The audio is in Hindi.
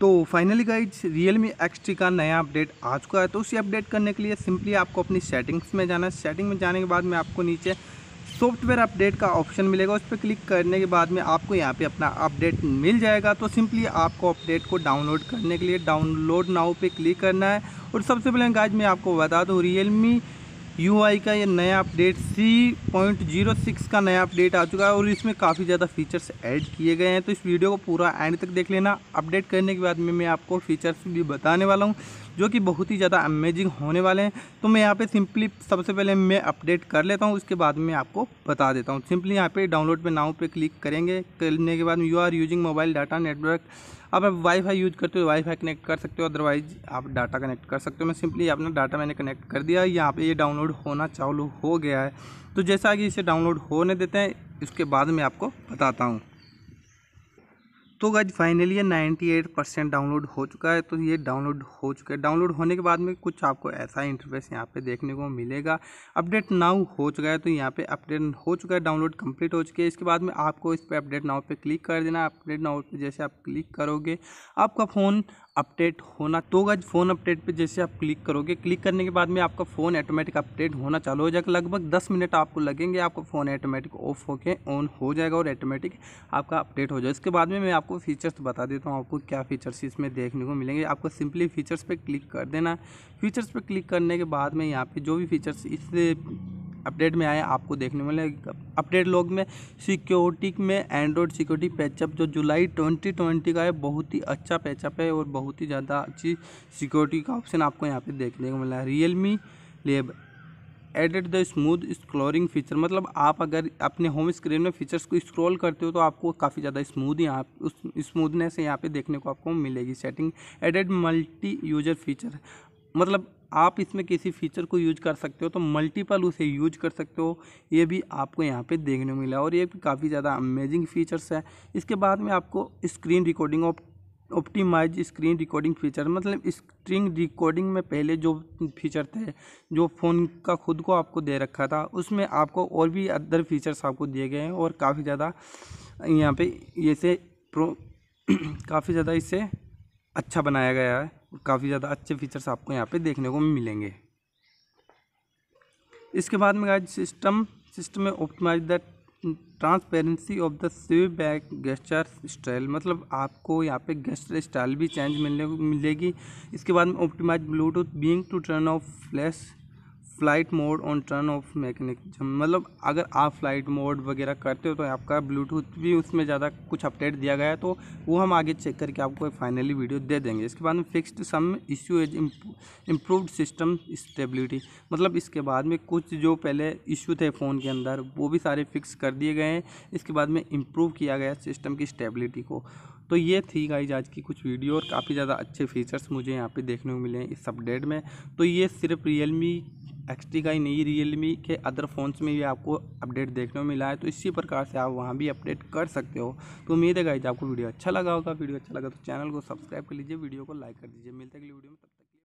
तो finally guys Realme three का नया अपडेट आ चुका है तो उसे अपडेट करने के लिए सिंपली आपको अपनी सेटिंग्स में जाना है सेटिंग में जाने के बाद में आपको नीचे सॉफ्टवेयर अपडेट का ऑप्शन मिलेगा उस पर क्लिक करने के बाद में आपको यहाँ पे अपना अपडेट मिल जाएगा तो सिंपली आपको अपडेट को डाउनलोड करने के लिए डाउनलोड नाउ पे क्लिक करना है और सबसे पहले गाइज मैं आपको बता दूँ रियल मी यू का ये नया update C point zero six का नया अपडेट आ चुका है और इसमें काफ़ी ज़्यादा फीचर्स ऐड किए गए हैं तो इस वीडियो को पूरा एंड तक देख लेना अपडेट करने के बाद में मैं आपको फीचर्स भी बताने वाला हूँ जो कि बहुत ही ज़्यादा अमेजिंग होने वाले हैं तो मैं यहाँ पे सिंपली सबसे पहले मैं अपडेट कर लेता हूँ उसके बाद में आपको बता देता हूँ सिंपली यहाँ पे डाउनलोड पे नाउ पे क्लिक करेंगे करने के बाद you are using mobile data network आप वाईफाई यूज करते हो वाईफाई कनेक्ट कर सकते हो अदरवाइज आप डाटा कनेक्ट कर सकते हो मैं सिंपली अपना डाटा मैंने कनेक्ट कर दिया यहाँ पर ये डाउनलोड होना चालू हो गया है तो जैसा कि इसे डाउनलोड होने देते हैं इसके बाद मैं आपको बताता हूँ तो गज फाइनली ये 98 परसेंट डाउनलोड हो चुका है तो ये डाउनलोड हो चुका है डाउनलोड होने के बाद में कुछ आपको ऐसा इंटरफेस यहाँ पे देखने को मिलेगा अपडेट नाउ हो चुका है तो यहाँ पे अपडेट हो चुका है डाउनलोड कंप्लीट हो चुकी है इसके बाद में आपको इस पर अपडेट नाउ पे क्लिक कर देना अपडेट नाउ पे जैसे आप क्लिक करोगे आपका फ़ोन अपडेट होना तो गज फ़ोन अपडेट पे जैसे आप क्लिक करोगे क्लिक करने के बाद में आपका फ़ोन ऑटोमेटिक अपडेट होना चालू हो जाएगा लगभग दस मिनट आपको लगेंगे आपका फ़ोन ऑटोमेटिक ऑफ होके ऑन हो जाएगा और ऑटोमेटिक आपका अपडेट हो जाएगा इसके बाद में मैं आपको फीचर्स बता देता हूँ आपको क्या फीचर्स इसमें देखने को मिलेंगे आपको सिंपली फीचर्स पर क्लिक कर देना फीचर्स पर क्लिक करने के बाद में यहाँ पर जो भी फीचर्स इस अपडेट में आया आपको देखने मिले अपडेट लॉग में सिक्योरिटी में एंड्रॉयड सिक्योरिटी पैचअप जो जुलाई 2020 का है बहुत ही अच्छा पैचअप है और बहुत ही ज़्यादा अच्छी सिक्योरिटी का ऑप्शन आपको यहाँ पे देखने को मिला है Realme lab added the smooth scrolling feature मतलब आप अगर अपने होम स्क्रीन में फीचर्स को स्क्रॉल करते हो तो आपको काफ़ी ज़्यादा स्मूथ यहाँ उस स्मूथनेस यहाँ पे देखने को आपको मिलेगी setting added multi user feature मतलब आप इसमें किसी फीचर को यूज कर सकते हो तो मल्टीपल उसे यूज कर सकते हो ये भी आपको यहाँ पे देखने को मिला और ये भी काफ़ी ज़्यादा अमेजिंग फीचर्स है इसके बाद में आपको screen recording op optimise screen recording feature मतलब स्क्रीन रिकॉर्डिंग में पहले जो फीचर थे जो फ़ोन का खुद को आपको दे रखा था उसमें आपको और भी अदर फीचर्स आपको दिए गए हैं और काफ़ी ज़्यादा यहाँ पे ये से प्रो काफ़ी ज़्यादा इसे अच्छा बनाया गया है काफ़ी ज़्यादा अच्छे फीचर्स आपको यहाँ पे देखने को मिलेंगे इसके बाद में गाइज सिस्टम सिस्टम में optimise the transparency of the swipe back gesture style मतलब आपको यहाँ पे गेस्टर स्टाइल भी चेंज मिलने को मिलेगी इसके बाद में optimise Bluetooth being to turn off flash flight mode on turn off mechanism मतलब अगर आप फ़्लाइट मोड वगैरह करते हो तो आपका ब्लूटूथ भी उसमें ज़्यादा कुछ अपडेट दिया गया है तो वो हम आगे चेक करके आपको फाइनली वीडियो दे देंगे इसके बाद में fixed some issue is improved system stability मतलब इसके बाद में कुछ जो पहले इशू थे फ़ोन के अंदर वो भी सारे फिक्स कर दिए गए हैं इसके बाद में इम्प्रूव किया गया सिस्टम की स्टेबिलिटी को तो ये थी गाइज आज की कुछ वीडियो और काफ़ी ज़्यादा अच्छे फीचर्स मुझे यहाँ पे देखने को मिले हैं इस अपडेट में तो ये सिर्फ मी एक्सटी का ही नहीं रियलमी के अदर फ़ोन्स में भी आपको अपडेट देखने को मिला है तो इसी प्रकार से आप वहाँ भी अपडेट कर सकते हो तो उम्मीद है गाइज आपको वीडियो अच्छा लगा होगा वीडियो अच्छा लगा तो चैनल को सब्सक्राइब कर लीजिए वीडियो को लाइक कर दीजिए मिलते अगली वीडियो में तब